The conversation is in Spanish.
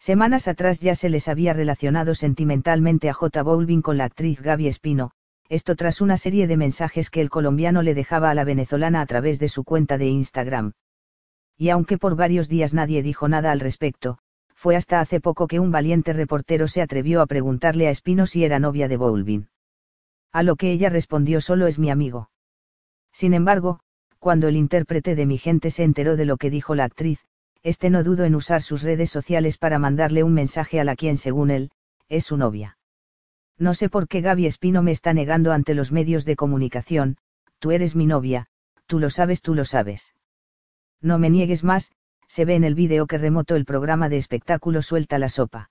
Semanas atrás ya se les había relacionado sentimentalmente a J. Bolvin con la actriz Gaby Espino, esto tras una serie de mensajes que el colombiano le dejaba a la venezolana a través de su cuenta de Instagram. Y aunque por varios días nadie dijo nada al respecto, fue hasta hace poco que un valiente reportero se atrevió a preguntarle a Espino si era novia de Bolvin. A lo que ella respondió solo es mi amigo. Sin embargo, cuando el intérprete de mi gente se enteró de lo que dijo la actriz, este no dudo en usar sus redes sociales para mandarle un mensaje a la quien, según él, es su novia. No sé por qué Gaby Espino me está negando ante los medios de comunicación, tú eres mi novia, tú lo sabes, tú lo sabes. No me niegues más, se ve en el vídeo que remoto el programa de espectáculo Suelta la Sopa.